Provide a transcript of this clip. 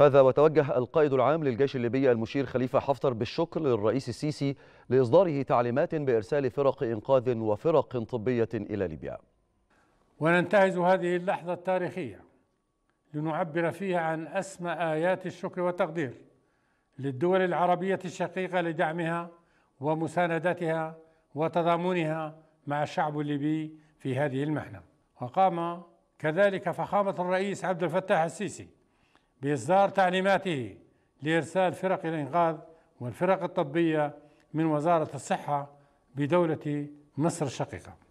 هذا وتوجه القائد العام للجيش الليبي المشير خليفة حفتر بالشكر للرئيس السيسي لإصداره تعليمات بإرسال فرق إنقاذ وفرق طبية إلى ليبيا وننتهز هذه اللحظة التاريخية لنعبر فيها عن أسمى آيات الشكر والتقدير للدول العربية الشقيقة لدعمها ومساندتها وتضامنها مع الشعب الليبي في هذه المحنة وقام كذلك فخامة الرئيس عبد الفتاح السيسي بإصدار تعليماته لإرسال فرق الإنقاذ والفرق الطبية من وزارة الصحة بدولة مصر الشقيقة